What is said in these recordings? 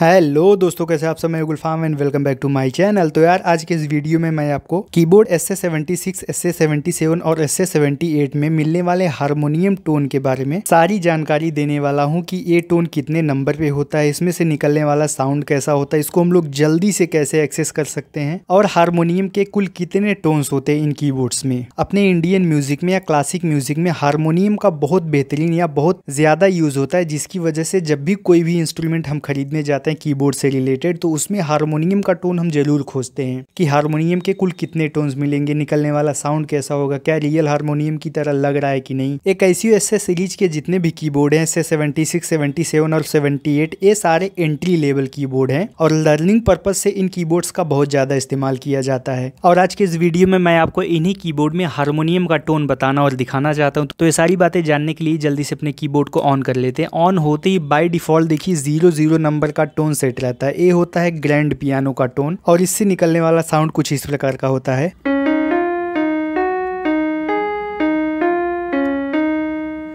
hello दोस्तों कैसे आप सब मैं Gulfam and welcome back to my channel तो यार आज के इस वीडियो में मैं आपको keyboard S A seventy six S S seventy seven और एस ए सेवेंटी एट में मिलने वाले हारमोनियम टोन के बारे में सारी जानकारी देने वाला हूं कि ये टोन कितने नंबर पे होता है इसमें से निकलने वाला साउंड कैसा होता है इसको हम लोग जल्दी से कैसे एक्सेस कर सकते हैं और हारमोनियम के कुल कितने टोन्स होते हैं इन की में अपने इंडियन म्यूजिक में या क्लासिक म्यूजिक में हारमोनियम का बहुत बेहतरीन या बहुत ज्यादा यूज होता है जिसकी वजह से जब भी कोई भी इंस्ट्रूमेंट हम खरीदने जाते जाते हैं कीबोर्ड से रिलेटेड तो उसमें हारमोनियम का टोन हम जरूर खोजते हैं कि हारमोनियम के कुल कितने टोन्स मिलेंगे निकलने वाला साउंड कैसा होगा क्या रियल हारमोनियम की तरह लग रहा है कि नहीं एक ऐसी सीरीज के जितने भी कीबोर्ड हैं S seventy six seventy seven और सेवेंटी एट ये सारे एंट्री लेवल कीबोर्ड हैं और लर्निंग पर्पज से इन कीबोर्ड्स का बहुत ज़्यादा इस्तेमाल किया जाता है और आज के इस वीडियो में मैं आपको इन्हीं कीबोर्ड में हारमोनियम का टोन बताना और दिखाना चाहता हूँ तो ये सारी बातें जानने के लिए जल्दी से अपने कीबोर्ड को ऑन कर लेते हैं ऑन होते ही बाई डिफॉल्ट देखिए जीरो जीरो नंबर का टोन सेट रहता है ए होता है ग्रैंड पियानो का टोन और इससे निकलने वाला साउंड कुछ इस प्रकार का होता है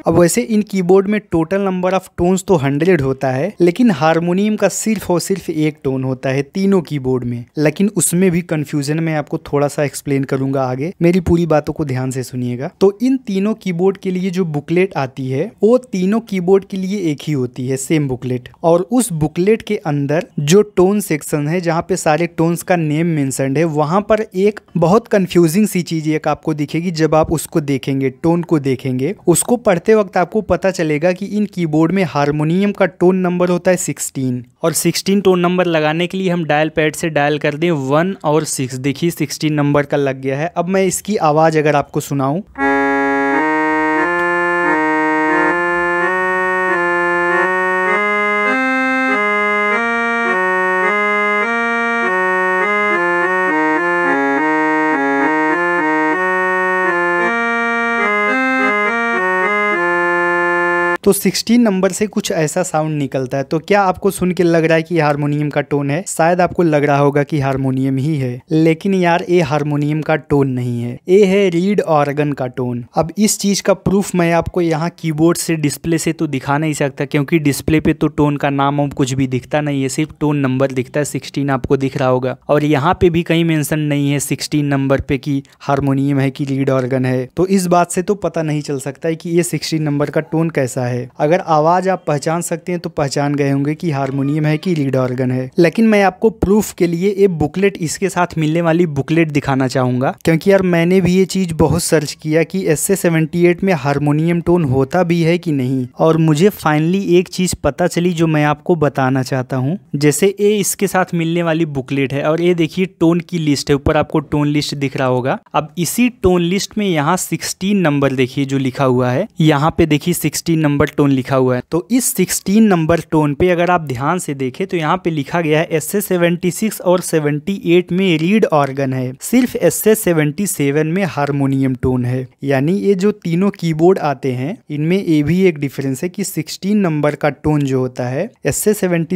अब वैसे इन कीबोर्ड में टोटल नंबर ऑफ टोन्स तो हंड्रेड होता है लेकिन हारमोनियम का सिर्फ और सिर्फ एक टोन होता है तीनों कीबोर्ड में लेकिन उसमें भी कंफ्यूजन में आपको थोड़ा सा एक्सप्लेन करूंगा आगे मेरी पूरी बातों को ध्यान से सुनिएगा तो इन तीनों कीबोर्ड के लिए जो बुकलेट आती है वो तीनों कीबोर्ड के लिए एक ही होती है सेम बुकलेट और उस बुकलेट के अंदर जो टोन सेक्शन है जहाँ पे सारे टोन्स का नेम मेंशनड है वहां पर एक बहुत कंफ्यूजिंग सी चीज एक आपको दिखेगी जब आप उसको देखेंगे टोन को देखेंगे उसको पढ़ते बजाते वक्त आपको पता चलेगा कि इन कीबोर्ड में हारमोनियम का टोन नंबर होता है सिक्सटीन और सिक्सटीन टोन नंबर लगाने के लिए हम डायल पैड से डायल कर दें वन और सिक्स देखिए सिक्सटीन नंबर का लग गया है अब मैं इसकी आवाज़ अगर आपको सुनाऊँ तो सिक्सटीन नंबर से कुछ ऐसा साउंड निकलता है तो क्या आपको सुन के लग रहा है कि हारमोनियम का टोन है शायद आपको लग रहा होगा कि हारमोनियम ही है लेकिन यार ये हारमोनियम का टोन नहीं है ये है रीड ऑर्गन का टोन अब इस चीज का प्रूफ मैं आपको यहाँ कीबोर्ड से डिस्प्ले से तो दिखा नहीं सकता क्योंकि डिस्प्ले पे तो टोन का नाम और कुछ भी दिखता नहीं है सिर्फ टोन नंबर दिखता है सिक्सटीन आपको दिख रहा होगा और यहाँ पे भी कहीं मैंशन नहीं है सिक्सटीन नंबर पे की हारमोनियम है कि लीड ऑर्गन है तो इस बात से तो पता नहीं चल सकता है कि ये सिक्सटीन नंबर का टोन कैसा है होता है अगर आवाज आप पहचान सकते हैं तो पहचान गए होंगे कि हारमोनियम है कि लीड ऑर्गन है लेकिन मैं आपको प्रूफ के लिए एक बुकलेट इसके साथ मिलने वाली बुकलेट दिखाना चाहूंगा क्योंकि यार मैंने भी ये चीज बहुत सर्च किया कि एस ए में हारमोनियम टोन होता भी है कि नहीं और मुझे फाइनली एक चीज पता चली जो मैं आपको बताना चाहता हूँ जैसे ए इसके साथ मिलने वाली बुकलेट है और ये देखिए टोन की लिस्ट है ऊपर आपको टोन लिस्ट दिख रहा होगा अब इसी टोन लिस्ट में यहाँ सिक्सटीन नंबर देखिए जो लिखा हुआ है यहाँ पे देखिए सिक्सटीन नंबर नंबर टोन लिखा हुआ है तो इस सिक्सटीन नंबर टोन पे अगर आप ध्यान से देखें तो यहाँ पे लिखा गया है एस सिक्स और सेवेंटी एट में रीड ऑर्गन है सिर्फ एस सेवन में हारमोनियम टोन है यानी ये जो तीनों कीबोर्ड आते हैं इनमें ये भी एक डिफरेंस है कि सिक्सटीन नंबर का टोन जो होता है एस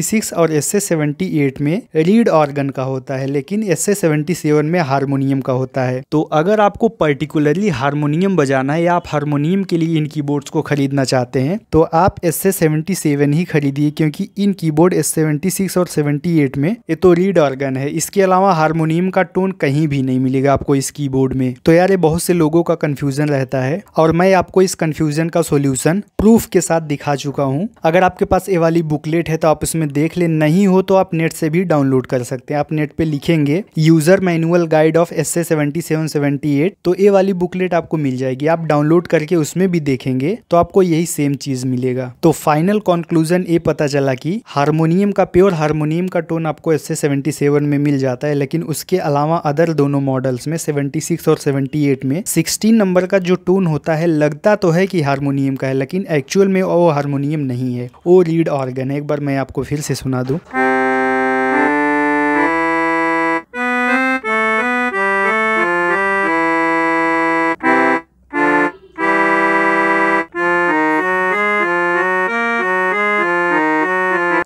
सिक्स और एस ए एट में रीड ऑर्गन का होता है लेकिन एस सेवन में हारमोनियम का होता है तो अगर आपको पर्टिकुलरली हारमोनियम बजाना है या आप हारमोनियम के लिए इन कीबोर्ड्स को खरीदना चाहते हैं हैं तो आप एस से सेवेंटी सेवन ही खरीदिए क्योंकि इन कीबोर्ड एस सेवेंटी सिक्स और सेवेंटी एट में ये तो रीड ऑर्गन है इसके अलावा हारमोनियम का टोन कहीं भी नहीं मिलेगा आपको इस कीबोर्ड में तो यार ये बहुत से लोगों का कन्फ्यूजन रहता है और मैं आपको इस कन्फ्यूजन का सोल्यूशन प्रूफ के साथ दिखा चुका हूँ अगर आपके पास ये वाली बुकलेट है तो आप इसमें देख ले नहीं हो तो आप नेट से भी डाउनलोड कर सकते हैं आप नेट पे लिखेंगे user manual guide of S A seventy seven seventy eight तो ये वाली बुकलेट आपको मिल जाएगी आप डाउनलोड करके उसमें भी देखेंगे तो आपको यही सेम चीज मिलेगा तो फाइनल कंक्लूजन ये पता चला कि हारमोनियम का प्योर हारमोनियम का टोन आपको एस सेवेंटी में मिल जाता है लेकिन उसके अलावा अदर दोनों मॉडल्स में सेवेंटी और सेवेंटी में सिक्सटीन नंबर का जो टोन होता है लगता तो है कि हारमोनियम का है लेकिन एक्चुअल में वो हारमोनियम नहीं है वो रीड ऑर्गन है एक बार मैं आपको फिर से सुना दूँ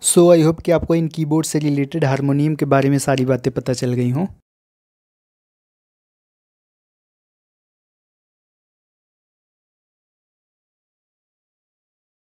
सो आई होप कि आपको इन कीबोर्ड से रिलेटेड हारमोनियम के बारे में सारी बातें पता चल गई हों